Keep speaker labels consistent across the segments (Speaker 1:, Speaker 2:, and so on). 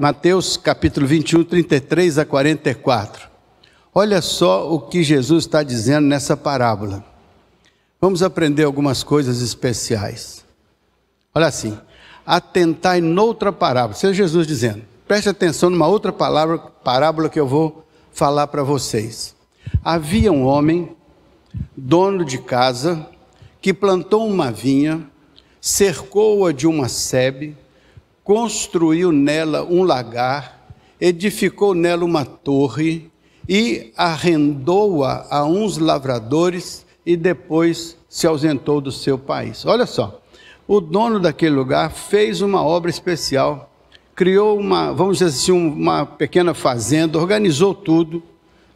Speaker 1: Mateus capítulo 21, 33 a 44. Olha só o que Jesus está dizendo nessa parábola. Vamos aprender algumas coisas especiais. Olha assim, atentai noutra parábola. seja Jesus dizendo. Preste atenção numa outra palavra, parábola que eu vou falar para vocês. Havia um homem, dono de casa, que plantou uma vinha, cercou-a de uma sebe, construiu nela um lagar, edificou nela uma torre e arrendou-a a uns lavradores e depois se ausentou do seu país. Olha só, o dono daquele lugar fez uma obra especial, criou uma, vamos dizer assim, uma pequena fazenda, organizou tudo,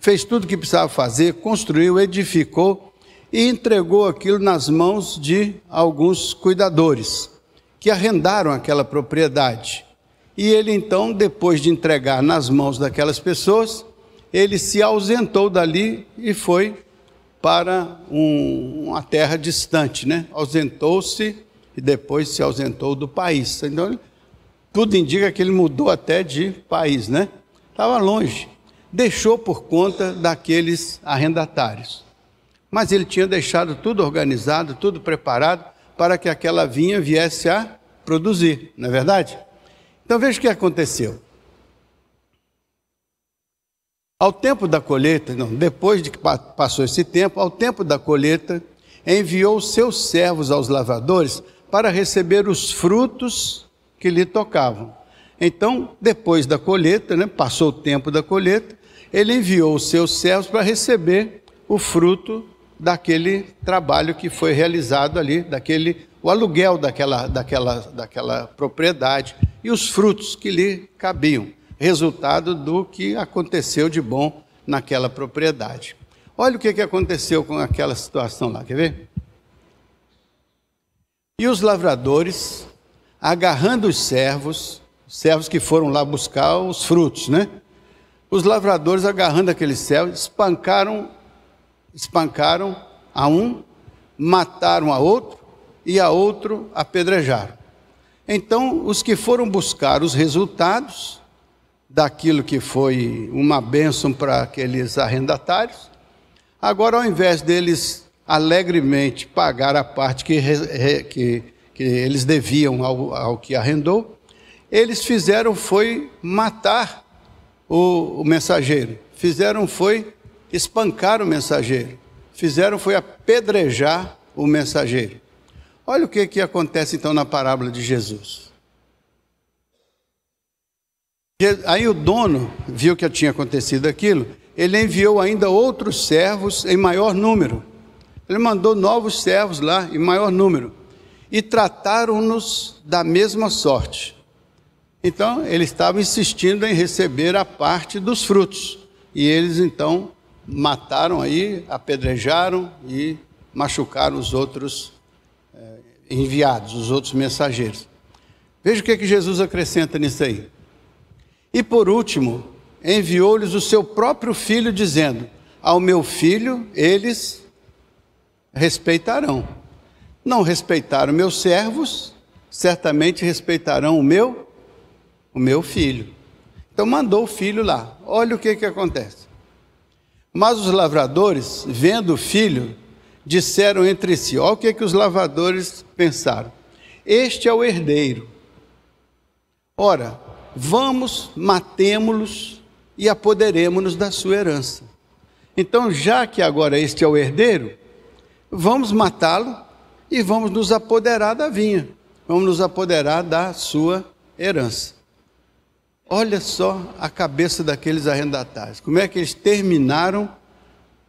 Speaker 1: fez tudo o que precisava fazer, construiu, edificou e entregou aquilo nas mãos de alguns cuidadores que arrendaram aquela propriedade. E ele então, depois de entregar nas mãos daquelas pessoas, ele se ausentou dali e foi para um, uma terra distante, né? Ausentou-se e depois se ausentou do país. Então, tudo indica que ele mudou até de país, né? Estava longe. Deixou por conta daqueles arrendatários. Mas ele tinha deixado tudo organizado, tudo preparado para que aquela vinha viesse a produzir, não é verdade? Então veja o que aconteceu. Ao tempo da colheita, não, depois de que passou esse tempo, ao tempo da colheita, enviou seus servos aos lavadores para receber os frutos que lhe tocavam. Então, depois da colheita, né, passou o tempo da colheita, ele enviou os seus servos para receber o fruto daquele trabalho que foi realizado ali, daquele o aluguel daquela, daquela, daquela propriedade e os frutos que lhe cabiam, resultado do que aconteceu de bom naquela propriedade. Olha o que, que aconteceu com aquela situação lá, quer ver? E os lavradores, agarrando os servos, os servos que foram lá buscar os frutos, né? Os lavradores, agarrando aqueles servos, espancaram espancaram a um, mataram a outro e a outro apedrejaram. Então, os que foram buscar os resultados daquilo que foi uma bênção para aqueles arrendatários, agora, ao invés deles alegremente pagar a parte que, que, que eles deviam ao, ao, que arrendou, eles fizeram foi matar o, o mensageiro, fizeram foi espancaram o mensageiro. Fizeram foi apedrejar o mensageiro. Olha o que, que acontece então na parábola de Jesus. Aí o dono viu que tinha acontecido aquilo, ele enviou ainda outros servos em maior número. Ele mandou novos servos lá em maior número e trataram-nos da mesma sorte. Então, ele estava insistindo em receber a parte dos frutos. E eles então mataram aí, apedrejaram e machucaram os outros eh, enviados, os outros mensageiros. Veja o que, é que Jesus acrescenta nisso aí. E por último, enviou-lhes o seu próprio filho, dizendo: Ao meu filho eles respeitarão. Não respeitaram meus servos, certamente respeitarão o meu, o meu filho. Então mandou o filho lá. Olha o que, é que acontece. Mas os lavradores, vendo o filho, disseram entre si: Olha o que, é que os lavradores pensaram. Este é o herdeiro. Ora, vamos, matemo los e apoderemos-nos da sua herança. Então, já que agora este é o herdeiro, vamos matá-lo e vamos nos apoderar da vinha, vamos nos apoderar da sua herança. Olha só a cabeça daqueles arrendatários. Como é que eles terminaram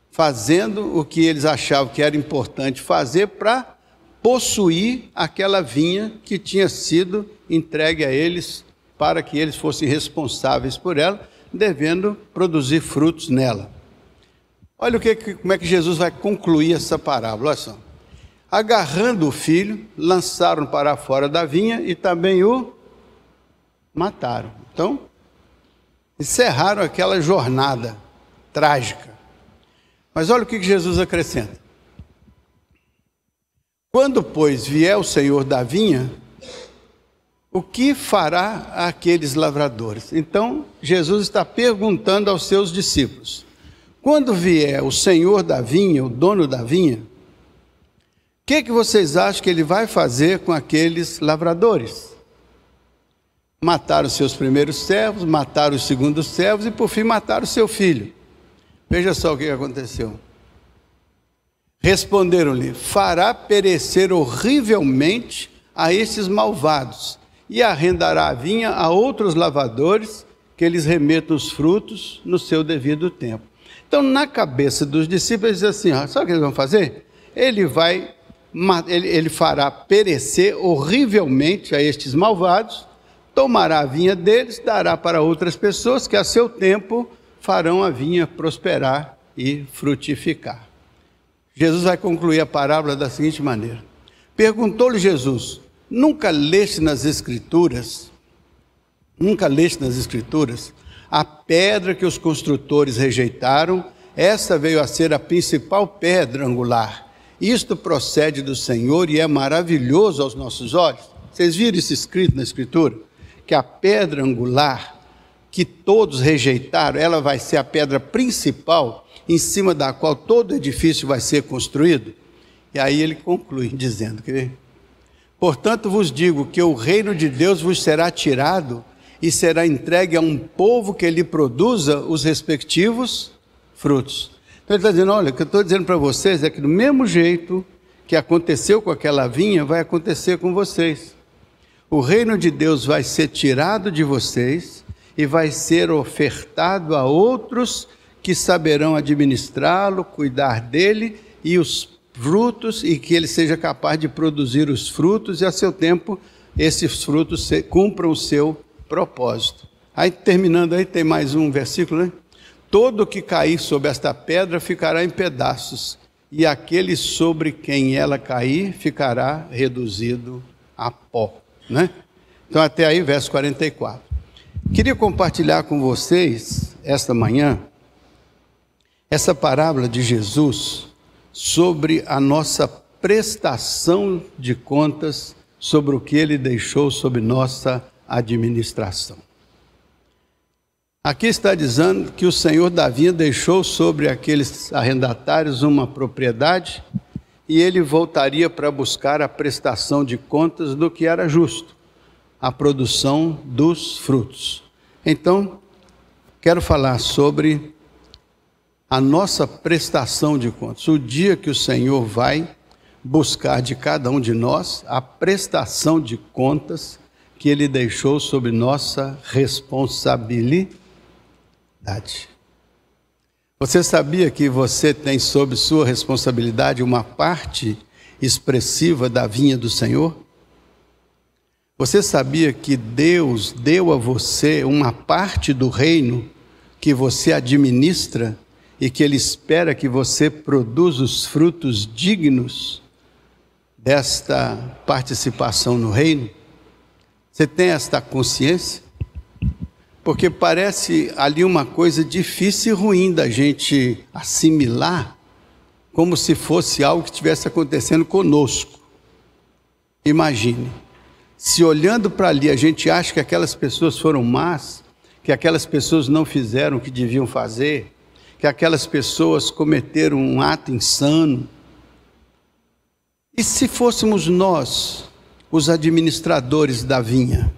Speaker 1: fazendo o que eles achavam que era importante fazer para possuir aquela vinha que tinha sido entregue a eles para que eles fossem responsáveis por ela, devendo produzir frutos nela. Olha o que, como é que Jesus vai concluir essa parábola. Olha só. Agarrando o filho, lançaram para fora da vinha e também o mataram. Então, encerraram aquela jornada trágica. Mas olha o que Jesus acrescenta. Quando, pois, vier o Senhor da vinha, o que fará aqueles lavradores? Então, Jesus está perguntando aos seus discípulos: quando vier o Senhor da vinha, o dono da vinha, o que, que vocês acham que ele vai fazer com aqueles lavradores? Mataram seus primeiros servos, mataram os segundos servos e por fim mataram seu filho. Veja só o que aconteceu. Responderam-lhe: Fará perecer horrivelmente a esses malvados e arrendará a vinha a outros lavadores que eles remetam os frutos no seu devido tempo. Então, na cabeça dos discípulos, diz assim: ó, ah, sabe o que eles vão fazer? Ele vai, ele, ele fará perecer horrivelmente a estes malvados tomará a vinha deles, dará para outras pessoas que a seu tempo farão a vinha prosperar e frutificar. Jesus vai concluir a parábola da seguinte maneira: Perguntou-lhe Jesus: Nunca leste nas Escrituras, nunca leste nas Escrituras, a pedra que os construtores rejeitaram, essa veio a ser a principal pedra angular. Isto procede do Senhor e é maravilhoso aos nossos olhos. Vocês viram isso escrito na Escritura? que a pedra angular que todos rejeitaram, ela vai ser a pedra principal em cima da qual todo edifício vai ser construído? E aí ele conclui dizendo que Portanto vos digo que o reino de Deus vos será tirado e será entregue a um povo que lhe produza os respectivos frutos. Então ele está dizendo: olha, o que eu estou dizendo para vocês é que do mesmo jeito que aconteceu com aquela vinha, vai acontecer com vocês o reino de Deus vai ser tirado de vocês e vai ser ofertado a outros que saberão administrá-lo, cuidar dele e os frutos e que ele seja capaz de produzir os frutos e a seu tempo esses frutos cumpram o seu propósito. Aí terminando aí tem mais um versículo, né? Todo que cair sobre esta pedra ficará em pedaços, e aquele sobre quem ela cair ficará reduzido a pó. Né? Então, até aí, verso 44. Queria compartilhar com vocês, esta manhã, essa parábola de Jesus sobre a nossa prestação de contas sobre o que ele deixou sob nossa administração. Aqui está dizendo que o Senhor Davi deixou sobre aqueles arrendatários uma propriedade e ele voltaria para buscar a prestação de contas do que era justo, a produção dos frutos. Então, quero falar sobre a nossa prestação de contas, o dia que o Senhor vai buscar de cada um de nós a prestação de contas que ele deixou sobre nossa responsabilidade. Você sabia que você tem sob sua responsabilidade uma parte expressiva da vinha do Senhor? Você sabia que Deus deu a você uma parte do reino que você administra e que Ele espera que você produza os frutos dignos desta participação no reino? Você tem esta consciência? porque parece ali uma coisa difícil e ruim da gente assimilar, como se fosse algo que estivesse acontecendo conosco. Imagine, se olhando para ali a gente acha que aquelas pessoas foram más, que aquelas pessoas não fizeram o que deviam fazer, que aquelas pessoas cometeram um ato insano. E se fôssemos nós, os administradores da vinha?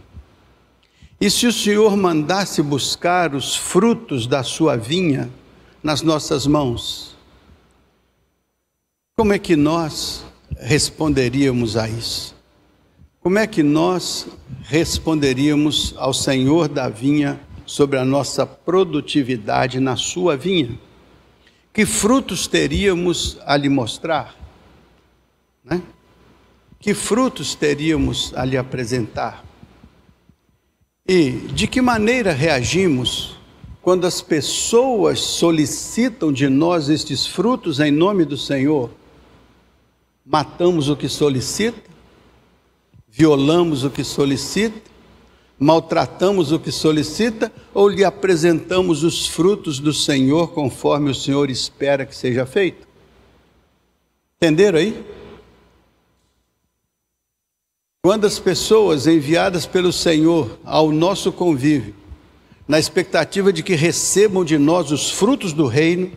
Speaker 1: E se o Senhor mandasse buscar os frutos da sua vinha nas nossas mãos, como é que nós responderíamos a isso? Como é que nós responderíamos ao Senhor da vinha sobre a nossa produtividade na sua vinha? Que frutos teríamos a lhe mostrar? Né? Que frutos teríamos a lhe apresentar? E de que maneira reagimos quando as pessoas solicitam de nós estes frutos em nome do Senhor? Matamos o que solicita, violamos o que solicita, maltratamos o que solicita ou lhe apresentamos os frutos do Senhor conforme o Senhor espera que seja feito? Entenderam aí? Quando as pessoas enviadas pelo Senhor ao nosso convívio, na expectativa de que recebam de nós os frutos do reino,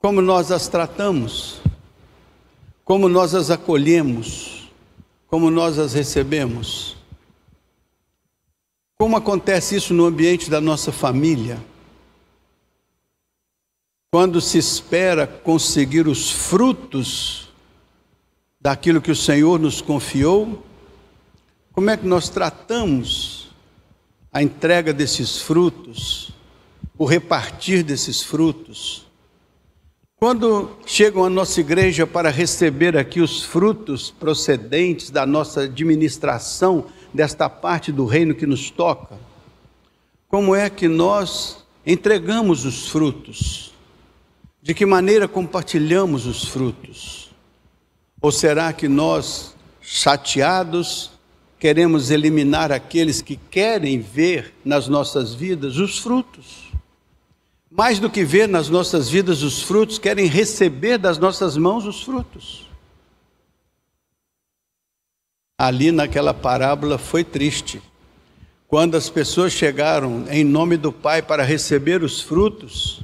Speaker 1: como nós as tratamos, como nós as acolhemos, como nós as recebemos. Como acontece isso no ambiente da nossa família? Quando se espera conseguir os frutos daquilo que o Senhor nos confiou, como é que nós tratamos a entrega desses frutos, o repartir desses frutos? Quando chegam à nossa igreja para receber aqui os frutos procedentes da nossa administração desta parte do reino que nos toca, como é que nós entregamos os frutos? De que maneira compartilhamos os frutos? Ou será que nós, chateados, queremos eliminar aqueles que querem ver nas nossas vidas os frutos? Mais do que ver nas nossas vidas os frutos, querem receber das nossas mãos os frutos. Ali naquela parábola foi triste. Quando as pessoas chegaram em nome do Pai para receber os frutos,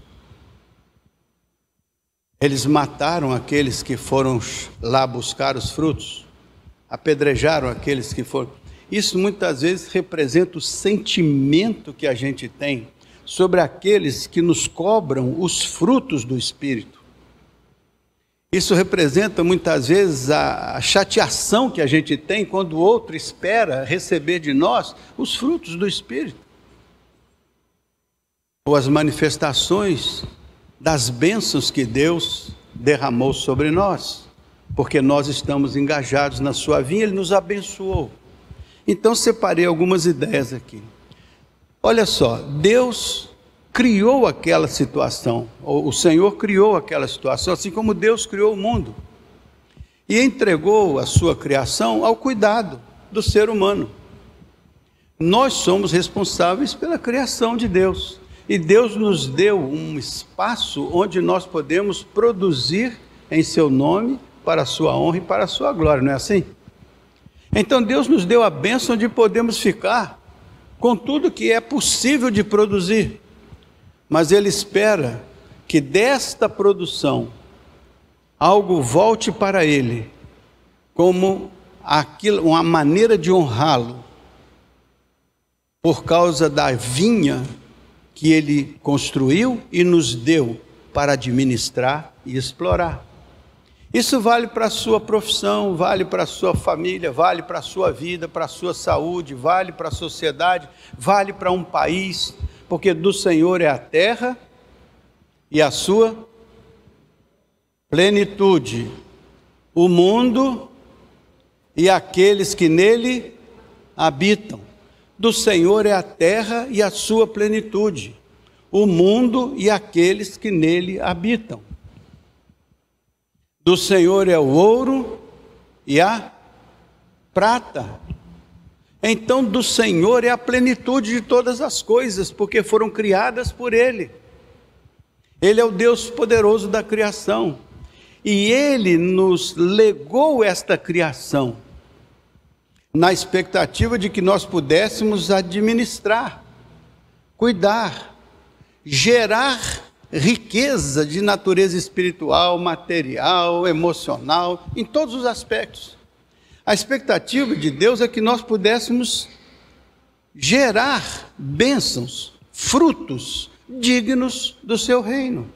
Speaker 1: eles mataram aqueles que foram lá buscar os frutos, apedrejaram aqueles que foram. Isso muitas vezes representa o sentimento que a gente tem sobre aqueles que nos cobram os frutos do Espírito. Isso representa muitas vezes a chateação que a gente tem quando o outro espera receber de nós os frutos do Espírito, ou as manifestações das bênçãos que Deus derramou sobre nós, porque nós estamos engajados na sua vinha, ele nos abençoou. Então separei algumas ideias aqui. Olha só, Deus criou aquela situação, o Senhor criou aquela situação, assim como Deus criou o mundo. E entregou a sua criação ao cuidado do ser humano. Nós somos responsáveis pela criação de Deus. E Deus nos deu um espaço onde nós podemos produzir em seu nome para a sua honra e para a sua glória, não é assim? Então Deus nos deu a bênção de podermos ficar com tudo que é possível de produzir. Mas ele espera que desta produção algo volte para ele como aquilo, uma maneira de honrá-lo por causa da vinha que ele construiu e nos deu para administrar e explorar. Isso vale para a sua profissão, vale para a sua família, vale para a sua vida, para a sua saúde, vale para a sociedade, vale para um país, porque do Senhor é a terra e a sua plenitude, o mundo e aqueles que nele habitam. Do Senhor é a terra e a sua plenitude, o mundo e aqueles que nele habitam. Do Senhor é o ouro e a prata. Então, do Senhor é a plenitude de todas as coisas, porque foram criadas por Ele. Ele é o Deus poderoso da criação. E Ele nos legou esta criação na expectativa de que nós pudéssemos administrar, cuidar, gerar riqueza de natureza espiritual, material, emocional, em todos os aspectos. A expectativa de Deus é que nós pudéssemos gerar bênçãos, frutos dignos do seu reino.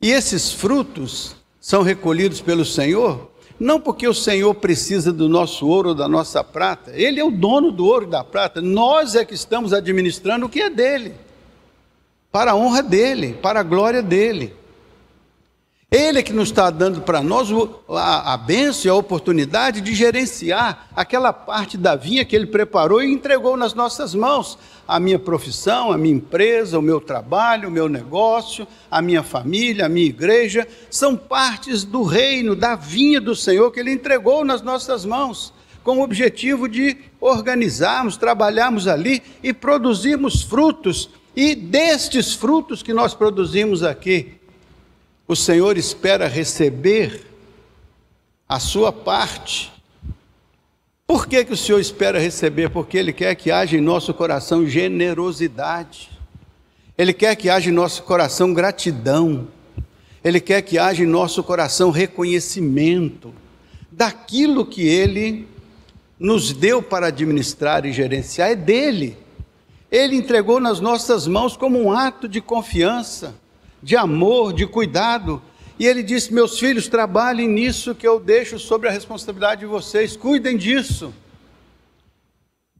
Speaker 1: E esses frutos são recolhidos pelo Senhor não porque o Senhor precisa do nosso ouro ou da nossa prata, Ele é o dono do ouro e da prata, nós é que estamos administrando o que é dele, para a honra dele, para a glória dele. Ele é que nos está dando para nós a, a e a oportunidade de gerenciar aquela parte da vinha que ele preparou e entregou nas nossas mãos. A minha profissão, a minha empresa, o meu trabalho, o meu negócio, a minha família, a minha igreja, são partes do reino, da vinha do Senhor que ele entregou nas nossas mãos, com o objetivo de organizarmos, trabalharmos ali e produzirmos frutos. E destes frutos que nós produzimos aqui, o Senhor espera receber a sua parte. Por que, que o Senhor espera receber? Porque Ele quer que haja em nosso coração generosidade. Ele quer que haja em nosso coração gratidão. Ele quer que haja em nosso coração reconhecimento daquilo que Ele nos deu para administrar e gerenciar. É dele. Ele entregou nas nossas mãos como um ato de confiança de amor, de cuidado. E ele disse: Meus filhos, trabalhem nisso que eu deixo sobre a responsabilidade de vocês, cuidem disso.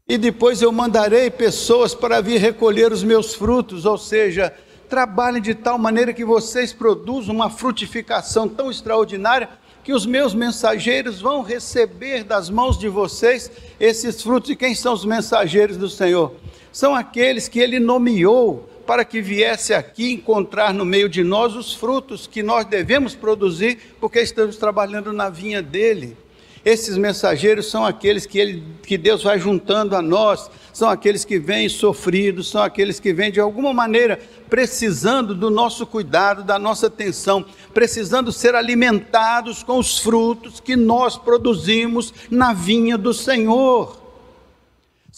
Speaker 1: E depois eu mandarei pessoas para vir recolher os meus frutos, ou seja, trabalhem de tal maneira que vocês produzam uma frutificação tão extraordinária que os meus mensageiros vão receber das mãos de vocês esses frutos. E quem são os mensageiros do Senhor? São aqueles que ele nomeou para que viesse aqui encontrar no meio de nós os frutos que nós devemos produzir, porque estamos trabalhando na vinha dele. Esses mensageiros são aqueles que, ele, que Deus vai juntando a nós, são aqueles que vêm sofridos, são aqueles que vêm de alguma maneira precisando do nosso cuidado, da nossa atenção, precisando ser alimentados com os frutos que nós produzimos na vinha do Senhor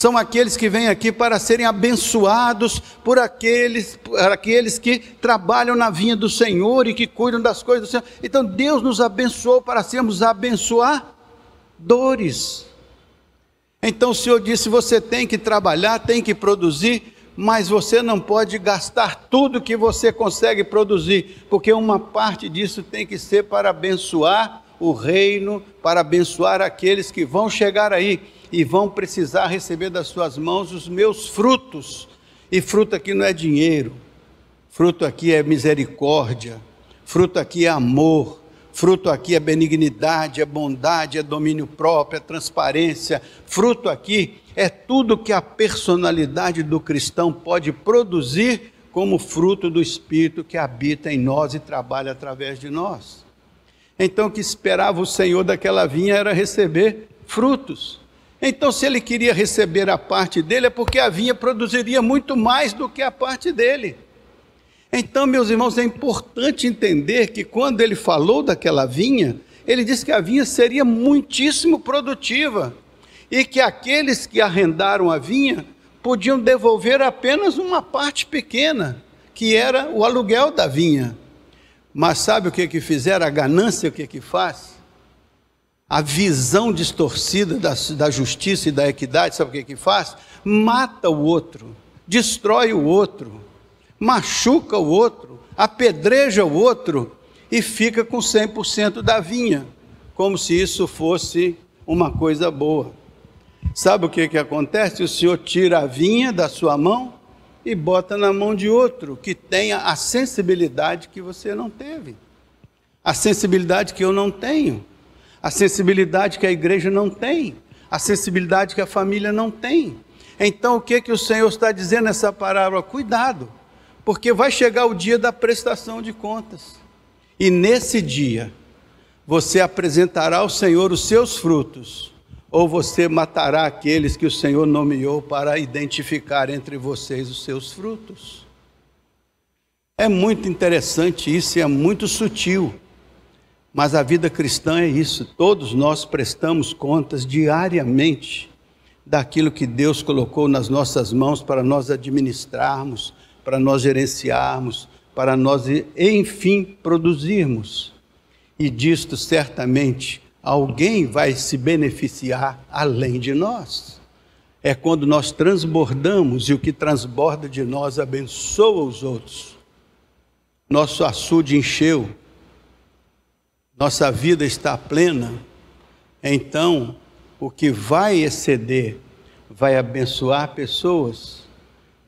Speaker 1: são aqueles que vêm aqui para serem abençoados por aqueles, por aqueles que trabalham na vinha do Senhor e que cuidam das coisas do Senhor. Então Deus nos abençoou para sermos abençoadores. Então o Senhor disse: você tem que trabalhar, tem que produzir, mas você não pode gastar tudo que você consegue produzir, porque uma parte disso tem que ser para abençoar o reino, para abençoar aqueles que vão chegar aí e vão precisar receber das suas mãos os meus frutos. E fruto aqui não é dinheiro, fruto aqui é misericórdia, fruto aqui é amor, fruto aqui é benignidade, é bondade, é domínio próprio, é transparência, fruto aqui é tudo que a personalidade do cristão pode produzir como fruto do Espírito que habita em nós e trabalha através de nós. Então, o que esperava o Senhor daquela vinha era receber frutos. Então, se ele queria receber a parte dele, é porque a vinha produziria muito mais do que a parte dele. Então, meus irmãos, é importante entender que quando ele falou daquela vinha, ele disse que a vinha seria muitíssimo produtiva e que aqueles que arrendaram a vinha podiam devolver apenas uma parte pequena, que era o aluguel da vinha. Mas sabe o que que fizeram? A ganância o que que faz? a visão distorcida da, da justiça e da equidade, sabe o que, é que faz? Mata o outro, destrói o outro, machuca o outro, apedreja o outro e fica com 100% da vinha, como se isso fosse uma coisa boa. Sabe o que, é que acontece? O Senhor tira a vinha da sua mão e bota na mão de outro que tenha a sensibilidade que você não teve, a sensibilidade que eu não tenho a sensibilidade que a igreja não tem, a sensibilidade que a família não tem. Então, o que que o Senhor está dizendo nessa parábola? Cuidado, porque vai chegar o dia da prestação de contas. E nesse dia, você apresentará ao Senhor os seus frutos, ou você matará aqueles que o Senhor nomeou para identificar entre vocês os seus frutos. É muito interessante isso, e é muito sutil. Mas a vida cristã é isso, todos nós prestamos contas diariamente daquilo que Deus colocou nas nossas mãos para nós administrarmos, para nós gerenciarmos, para nós, enfim, produzirmos. E disto certamente alguém vai se beneficiar além de nós. É quando nós transbordamos e o que transborda de nós abençoa os outros. Nosso açude encheu, nossa vida está plena, então o que vai exceder vai abençoar pessoas,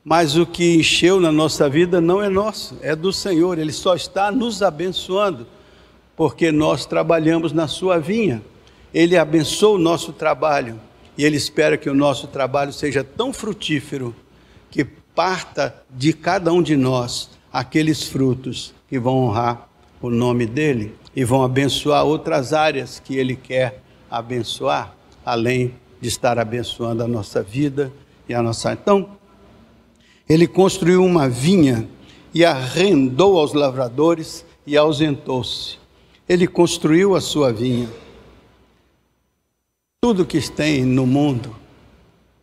Speaker 1: mas o que encheu na nossa vida não é nosso, é do Senhor, Ele só está nos abençoando, porque nós trabalhamos na Sua vinha, Ele abençoa o nosso trabalho e Ele espera que o nosso trabalho seja tão frutífero que parta de cada um de nós aqueles frutos que vão honrar o nome dele e vão abençoar outras áreas que ele quer abençoar, além de estar abençoando a nossa vida e a nossa. Então, ele construiu uma vinha e arrendou aos lavradores e ausentou-se. Ele construiu a sua vinha. Tudo que tem no mundo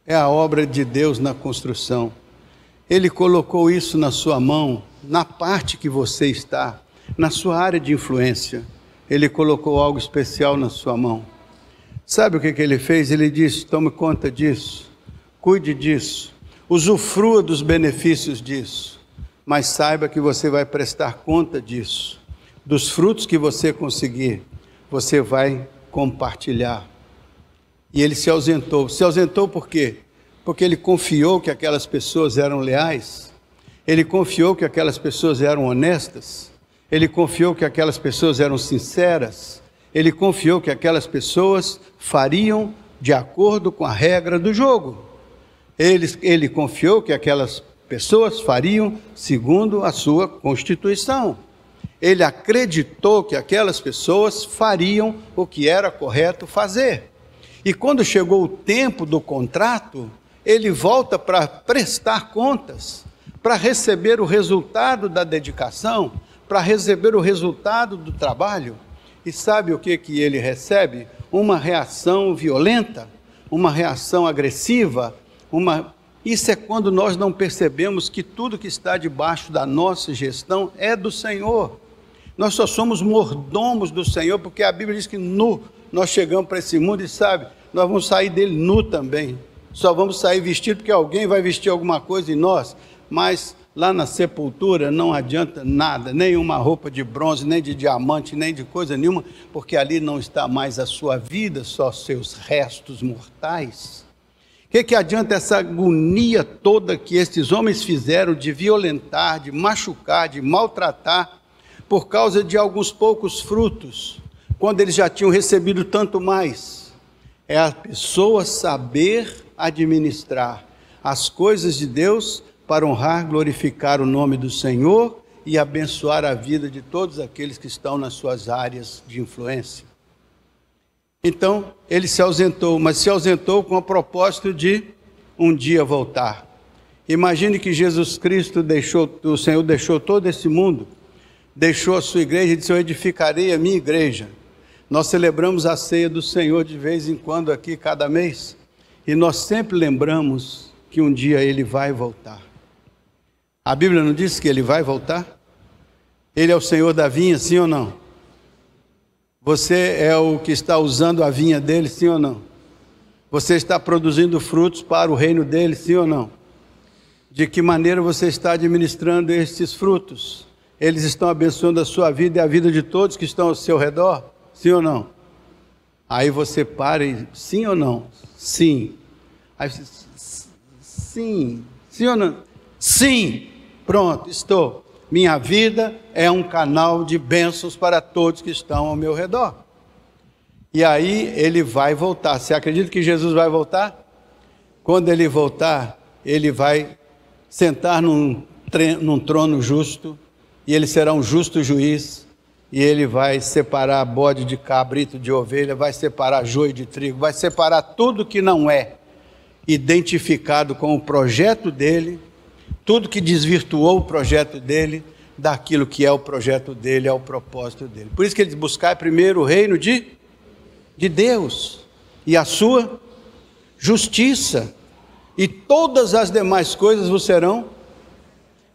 Speaker 1: é a obra de Deus na construção. Ele colocou isso na sua mão, na parte que você está na sua área de influência, ele colocou algo especial na sua mão. Sabe o que, que ele fez? Ele disse: tome conta disso, cuide disso, usufrua dos benefícios disso, mas saiba que você vai prestar conta disso. Dos frutos que você conseguir, você vai compartilhar. E ele se ausentou. Se ausentou por quê? Porque ele confiou que aquelas pessoas eram leais, ele confiou que aquelas pessoas eram honestas ele confiou que aquelas pessoas eram sinceras, ele confiou que aquelas pessoas fariam de acordo com a regra do jogo. Ele, ele confiou que aquelas pessoas fariam segundo a sua constituição. Ele acreditou que aquelas pessoas fariam o que era correto fazer. E quando chegou o tempo do contrato, ele volta para prestar contas, para receber o resultado da dedicação, para receber o resultado do trabalho. E sabe o que, que ele recebe? Uma reação violenta, uma reação agressiva, uma. Isso é quando nós não percebemos que tudo que está debaixo da nossa gestão é do Senhor. Nós só somos mordomos do Senhor, porque a Bíblia diz que nu nós chegamos para esse mundo e sabe, nós vamos sair dele nu também. Só vamos sair vestido porque alguém vai vestir alguma coisa em nós, mas Lá na sepultura não adianta nada, nenhuma roupa de bronze, nem de diamante, nem de coisa nenhuma, porque ali não está mais a sua vida, só seus restos mortais. O que, que adianta essa agonia toda que estes homens fizeram de violentar, de machucar, de maltratar, por causa de alguns poucos frutos, quando eles já tinham recebido tanto mais? É a pessoa saber administrar as coisas de Deus para honrar, glorificar o nome do Senhor e abençoar a vida de todos aqueles que estão nas suas áreas de influência. Então, ele se ausentou, mas se ausentou com o propósito de um dia voltar. Imagine que Jesus Cristo deixou, o Senhor deixou todo esse mundo, deixou a sua igreja e disse: Eu edificarei a minha igreja. Nós celebramos a ceia do Senhor de vez em quando aqui, cada mês, e nós sempre lembramos que um dia ele vai voltar. A Bíblia não diz que ele vai voltar? Ele é o senhor da vinha, sim ou não? Você é o que está usando a vinha dele, sim ou não? Você está produzindo frutos para o reino dele, sim ou não? De que maneira você está administrando esses frutos? Eles estão abençoando a sua vida e a vida de todos que estão ao seu redor, sim ou não? Aí você para e sim ou não? Sim. Aí, sim, sim ou não? Sim pronto, estou. Minha vida é um canal de bênçãos para todos que estão ao meu redor. E aí ele vai voltar. Você acredita que Jesus vai voltar? Quando ele voltar, ele vai sentar num, num trono justo, e ele será um justo juiz, e ele vai separar bode de cabrito de ovelha, vai separar joio de trigo, vai separar tudo que não é identificado com o projeto dele tudo que desvirtuou o projeto dele daquilo que é o projeto dele, é o propósito dele. Por isso que ele diz: buscar primeiro o reino de, de Deus e a sua justiça, e todas as demais coisas vos serão.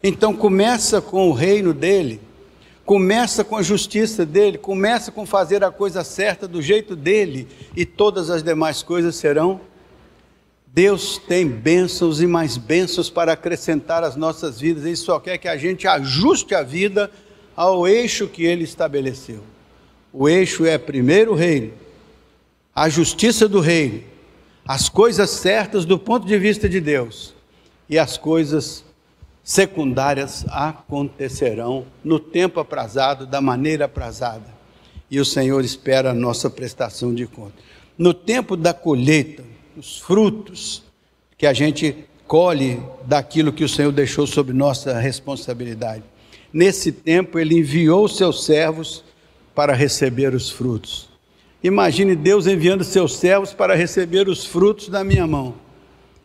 Speaker 1: Então começa com o reino dele, começa com a justiça dele, começa com fazer a coisa certa do jeito dele, e todas as demais coisas serão Deus tem bênçãos e mais bênçãos para acrescentar às nossas vidas. Ele só quer que a gente ajuste a vida ao eixo que ele estabeleceu. O eixo é primeiro o reino, a justiça do reino, as coisas certas do ponto de vista de Deus e as coisas secundárias acontecerão no tempo aprazado, da maneira aprazada. E o Senhor espera a nossa prestação de conta. No tempo da colheita, os frutos que a gente colhe daquilo que o Senhor deixou sobre nossa responsabilidade. Nesse tempo, ele enviou seus servos para receber os frutos. Imagine Deus enviando seus servos para receber os frutos da minha mão.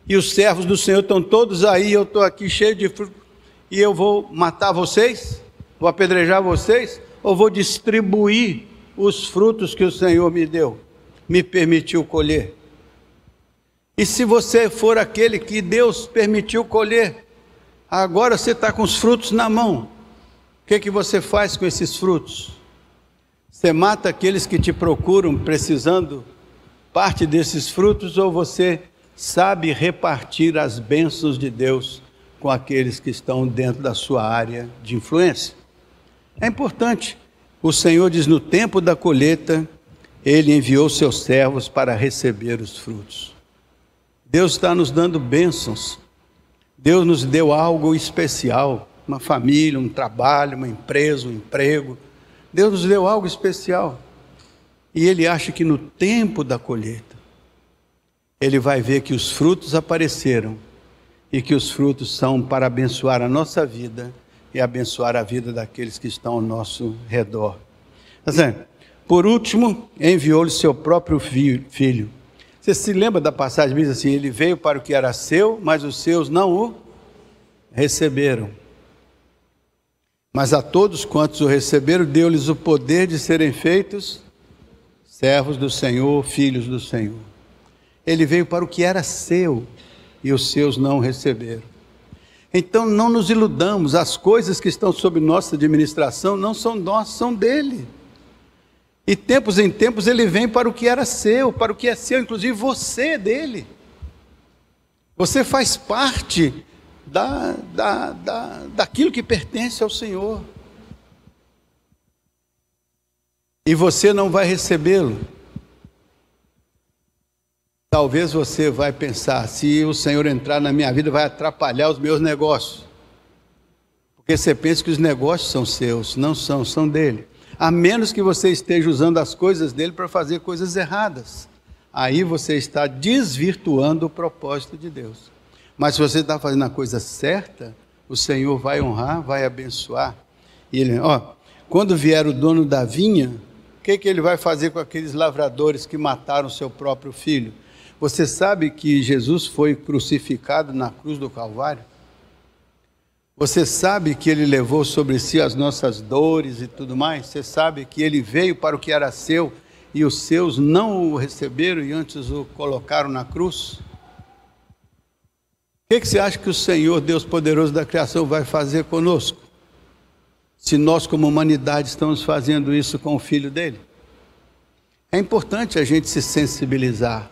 Speaker 1: E os servos do Senhor estão todos aí, eu estou aqui cheio de frutos. E eu vou matar vocês? Vou apedrejar vocês? Ou vou distribuir os frutos que o Senhor me deu, me permitiu colher? E se você for aquele que Deus permitiu colher, agora você está com os frutos na mão. O que, que você faz com esses frutos? Você mata aqueles que te procuram precisando parte desses frutos ou você sabe repartir as bênçãos de Deus com aqueles que estão dentro da sua área de influência? É importante. O Senhor diz: no tempo da colheita, ele enviou seus servos para receber os frutos. Deus está nos dando bênçãos. Deus nos deu algo especial, uma família, um trabalho, uma empresa, um emprego. Deus nos deu algo especial. E ele acha que no tempo da colheita, ele vai ver que os frutos apareceram e que os frutos são para abençoar a nossa vida e abençoar a vida daqueles que estão ao nosso redor. Por último, enviou-lhe seu próprio filho você se lembra da passagem diz assim: Ele veio para o que era seu, mas os seus não o receberam. Mas a todos quantos o receberam, deu-lhes o poder de serem feitos servos do Senhor, filhos do Senhor. Ele veio para o que era seu e os seus não receberam. Então não nos iludamos, as coisas que estão sob nossa administração não são nossas, são dele. E tempos em tempos ele vem para o que era seu, para o que é seu, inclusive você é dele. Você faz parte da, da, da, daquilo que pertence ao Senhor. E você não vai recebê-lo. Talvez você vai pensar, se o Senhor entrar na minha vida, vai atrapalhar os meus negócios. Porque você pensa que os negócios são seus, não são, são dele a menos que você esteja usando as coisas dele para fazer coisas erradas. Aí você está desvirtuando o propósito de Deus. Mas se você está fazendo a coisa certa, o Senhor vai honrar, vai abençoar. E ele, ó, quando vier o dono da vinha, o que, que ele vai fazer com aqueles lavradores que mataram seu próprio filho? Você sabe que Jesus foi crucificado na cruz do Calvário? Você sabe que ele levou sobre si as nossas dores e tudo mais? Você sabe que ele veio para o que era seu e os seus não o receberam e antes o colocaram na cruz? O que, que, você acha que o Senhor, Deus poderoso da criação, vai fazer conosco? Se nós, como humanidade, estamos fazendo isso com o filho dele? É importante a gente se sensibilizar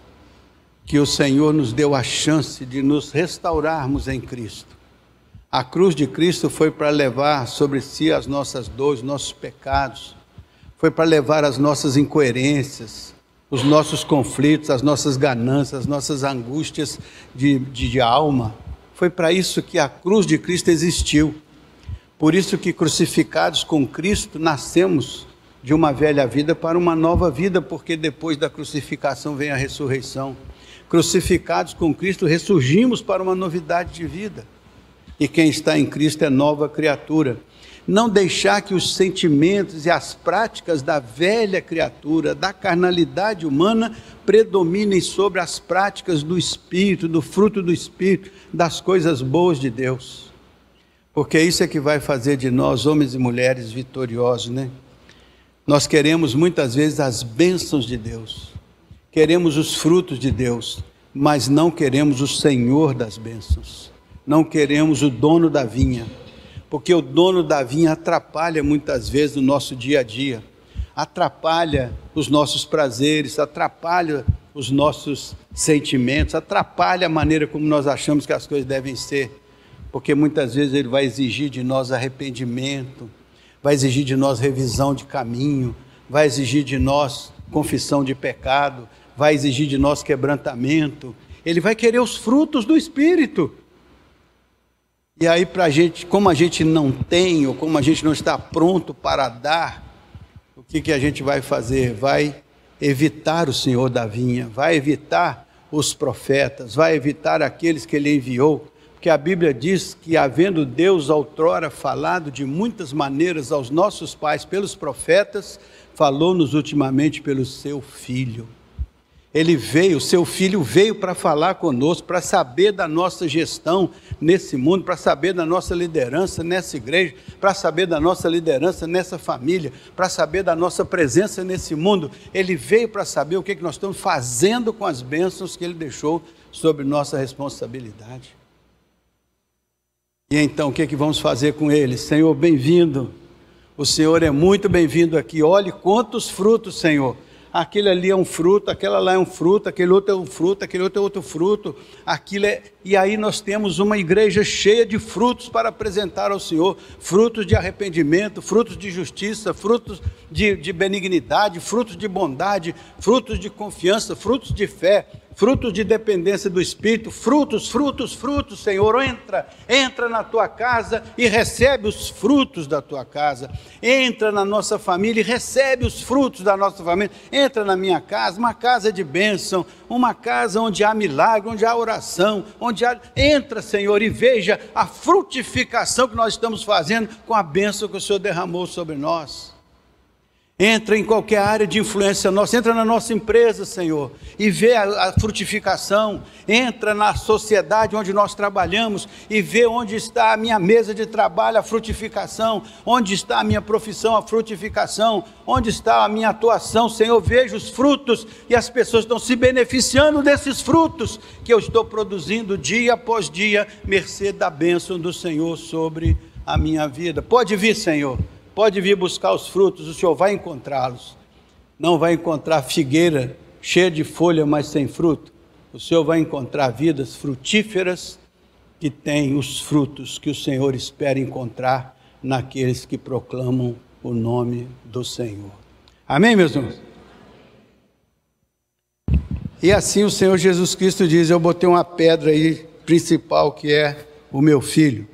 Speaker 1: que o Senhor nos deu a chance de nos restaurarmos em Cristo a cruz de Cristo foi para levar sobre si as nossas dores, nossos pecados, foi para levar as nossas incoerências, os nossos conflitos, as nossas gananças, as nossas angústias de, de, de alma. Foi para isso que a cruz de Cristo existiu. Por isso que crucificados com Cristo nascemos de uma velha vida para uma nova vida, porque depois da crucificação vem a ressurreição. Crucificados com Cristo, ressurgimos para uma novidade de vida e quem está em Cristo é nova criatura. Não deixar que os sentimentos e as práticas da velha criatura, da carnalidade humana, predominem sobre as práticas do Espírito, do fruto do Espírito, das coisas boas de Deus. Porque isso é que vai fazer de nós, homens e mulheres, vitoriosos, né? Nós queremos muitas vezes as bênçãos de Deus, queremos os frutos de Deus, mas não queremos o Senhor das bênçãos não queremos o dono da vinha, porque o dono da vinha atrapalha muitas vezes o nosso dia a dia, atrapalha os nossos prazeres, atrapalha os nossos sentimentos, atrapalha a maneira como nós achamos que as coisas devem ser, porque muitas vezes ele vai exigir de nós arrependimento, vai exigir de nós revisão de caminho, vai exigir de nós confissão de pecado, vai exigir de nós quebrantamento, ele vai querer os frutos do Espírito. E aí, a gente, como a gente não tem, ou como a gente não está pronto para dar, o que, que a gente vai fazer? Vai evitar o Senhor da vinha, vai evitar os profetas, vai evitar aqueles que ele enviou, porque a Bíblia diz que, havendo Deus outrora falado de muitas maneiras aos nossos pais pelos profetas, falou-nos ultimamente pelo seu Filho. Ele veio, seu filho veio para falar conosco, para saber da nossa gestão nesse mundo, para saber da nossa liderança nessa igreja, para saber da nossa liderança nessa família, para saber da nossa presença nesse mundo. Ele veio para saber o que, que nós estamos fazendo com as bênçãos que ele deixou sobre nossa responsabilidade. E então, o que, é que vamos fazer com ele? Senhor, bem-vindo. O Senhor é muito bem-vindo aqui. Olhe quantos frutos, Senhor aquele ali é um fruto, aquela lá é um fruto, aquele outro é um fruto, aquele outro é outro fruto, aquilo é. E aí nós temos uma igreja cheia de frutos para apresentar ao Senhor: frutos de arrependimento, frutos de justiça, frutos de, de benignidade, frutos de bondade, frutos de confiança, frutos de fé, frutos de dependência do Espírito, frutos, frutos, frutos, Senhor. Entra, entra na tua casa e recebe os frutos da tua casa. Entra na nossa família e recebe os frutos da nossa família. Entra na minha casa, uma casa de bênção, uma casa onde há milagre, onde há oração, onde há. Entra, Senhor, e veja a frutificação que nós estamos fazendo com a bênção que o Senhor derramou sobre nós. Entra em qualquer área de influência nossa, entra na nossa empresa, Senhor, e vê a, a frutificação, entra na sociedade onde nós trabalhamos e vê onde está a minha mesa de trabalho, a frutificação, onde está a minha profissão, a frutificação, onde está a minha atuação, Senhor, Veja os frutos e as pessoas estão se beneficiando desses frutos que eu estou produzindo dia após dia, mercê da bênção do Senhor sobre a minha vida. Pode vir, Senhor. Pode vir buscar os frutos, o Senhor vai encontrá-los. Não vai encontrar figueira cheia de folha, mas sem fruto. O Senhor vai encontrar vidas frutíferas que têm os frutos que o Senhor espera encontrar naqueles que proclamam o nome do Senhor. Amém, meus irmãos? E assim o Senhor Jesus Cristo diz: Eu botei uma pedra aí principal que é o meu filho.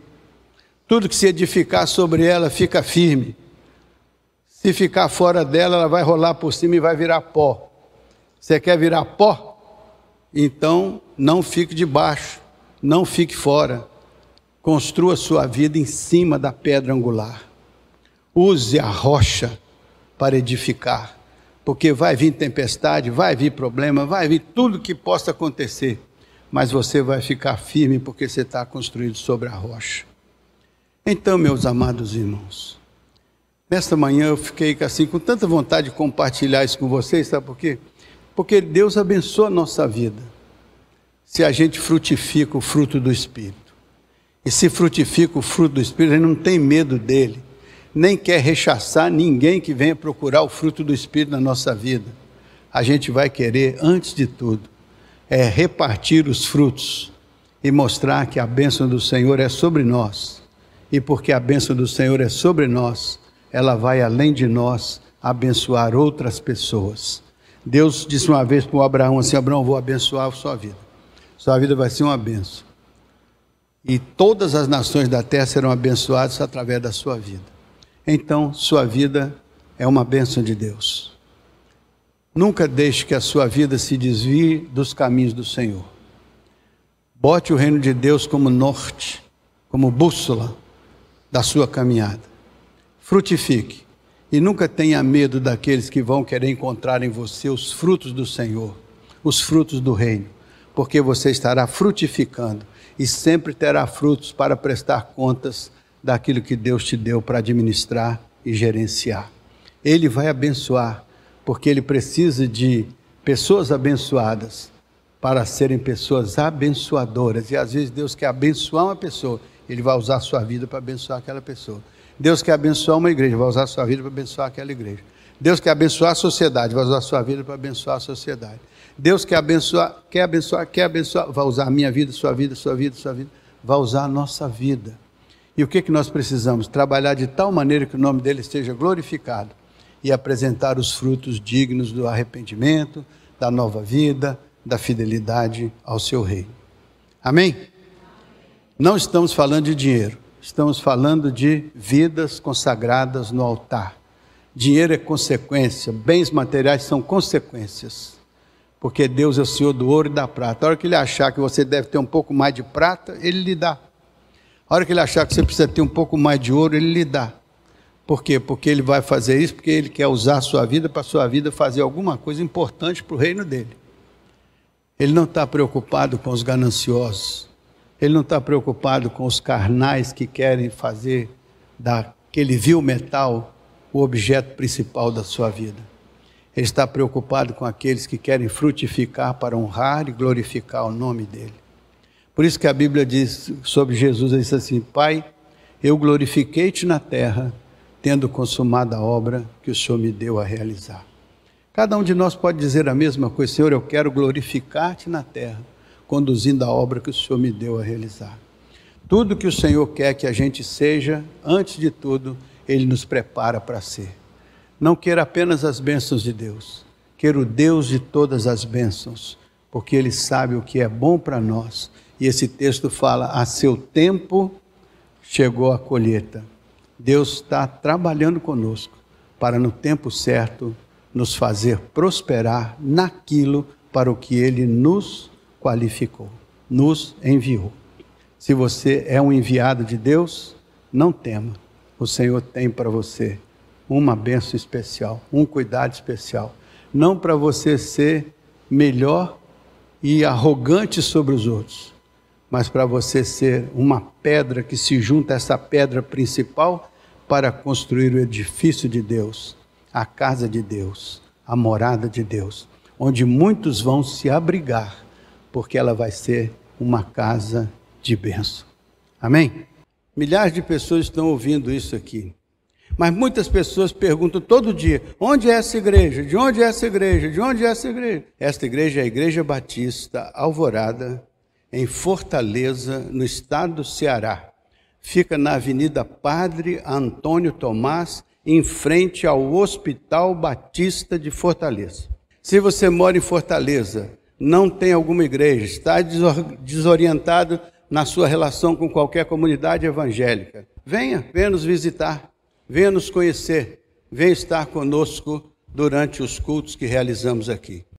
Speaker 1: Tudo que se edificar sobre ela fica firme. Se ficar fora dela, ela vai rolar por cima e vai virar pó. Você quer virar pó? Então não fique debaixo, não fique fora. Construa sua vida em cima da pedra angular. Use a rocha para edificar, porque vai vir tempestade, vai vir problema, vai vir tudo que possa acontecer, mas você vai ficar firme porque você está construído sobre a rocha. Então, meus amados irmãos, nesta manhã eu fiquei assim com tanta vontade de compartilhar isso com vocês, sabe por quê? Porque Deus abençoa a nossa vida. Se a gente frutifica o fruto do Espírito. E se frutifica o fruto do Espírito, a gente não tem medo dele, nem quer rechaçar ninguém que venha procurar o fruto do Espírito na nossa vida. A gente vai querer, antes de tudo, é repartir os frutos e mostrar que a bênção do Senhor é sobre nós e porque a bênção do Senhor é sobre nós, ela vai além de nós abençoar outras pessoas. Deus disse uma vez para Abraão assim: Abraão, vou abençoar a sua vida. Sua vida vai ser uma bênção. E todas as nações da terra serão abençoadas através da sua vida. Então, sua vida é uma bênção de Deus. Nunca deixe que a sua vida se desvie dos caminhos do Senhor. Bote o reino de Deus como norte, como bússola da sua caminhada. Frutifique e nunca tenha medo daqueles que vão querer encontrar em você os frutos do Senhor, os frutos do Reino, porque você estará frutificando e sempre terá frutos para prestar contas daquilo que Deus te deu para administrar e gerenciar. Ele vai abençoar, porque ele precisa de pessoas abençoadas para serem pessoas abençoadoras. E às vezes Deus quer abençoar uma pessoa ele vai usar a sua vida para abençoar aquela pessoa. Deus quer abençoar uma igreja, vai usar a sua vida para abençoar aquela igreja. Deus quer abençoar a sociedade, vai usar a sua vida para abençoar a sociedade. Deus quer abençoar, quer abençoar, quer abençoar, vai usar a minha vida, sua vida, sua vida, sua vida, vai usar a nossa vida. E o que, que nós precisamos? Trabalhar de tal maneira que o nome dele esteja glorificado e apresentar os frutos dignos do arrependimento, da nova vida, da fidelidade ao seu rei. Amém? Não estamos falando de dinheiro, estamos falando de vidas consagradas no altar. Dinheiro é consequência, bens materiais são consequências, porque Deus é o Senhor do ouro e da prata. A hora que Ele achar que você deve ter um pouco mais de prata, Ele lhe dá. A hora que Ele achar que você precisa ter um pouco mais de ouro, Ele lhe dá. Por quê? Porque Ele vai fazer isso, porque Ele quer usar a sua vida para a sua vida fazer alguma coisa importante para o reino dele. Ele não está preocupado com os gananciosos. Ele não está preocupado com os carnais que querem fazer daquele vil metal o objeto principal da sua vida. Ele está preocupado com aqueles que querem frutificar para honrar e glorificar o nome dele. Por isso que a Bíblia diz sobre Jesus, ele diz assim: Pai, eu glorifiquei-te na terra, tendo consumado a obra que o Senhor me deu a realizar. Cada um de nós pode dizer a mesma coisa, Senhor, eu quero glorificar-te na terra conduzindo a obra que o Senhor me deu a realizar. Tudo que o Senhor quer que a gente seja, antes de tudo, Ele nos prepara para ser. Não queira apenas as bênçãos de Deus, queira o Deus de todas as bênçãos, porque Ele sabe o que é bom para nós. E esse texto fala: a seu tempo chegou a colheita. Deus está trabalhando conosco para, no tempo certo, nos fazer prosperar naquilo para o que Ele nos qualificou, nos enviou. Se você é um enviado de Deus, não tema. O Senhor tem para você uma benção especial, um cuidado especial. Não para você ser melhor e arrogante sobre os outros, mas para você ser uma pedra que se junta a essa pedra principal para construir o edifício de Deus, a casa de Deus, a morada de Deus, onde muitos vão se abrigar porque ela vai ser uma casa de benção. Amém? Milhares de pessoas estão ouvindo isso aqui. Mas muitas pessoas perguntam todo dia: onde é essa igreja? De onde é essa igreja? De onde é essa igreja? Esta igreja é a Igreja Batista Alvorada, em Fortaleza, no estado do Ceará. Fica na Avenida Padre Antônio Tomás, em frente ao Hospital Batista de Fortaleza. Se você mora em Fortaleza não tem alguma igreja, está desorientado na sua relação com qualquer comunidade evangélica. Venha, venha nos visitar, venha nos conhecer, venha estar conosco durante os cultos que realizamos aqui.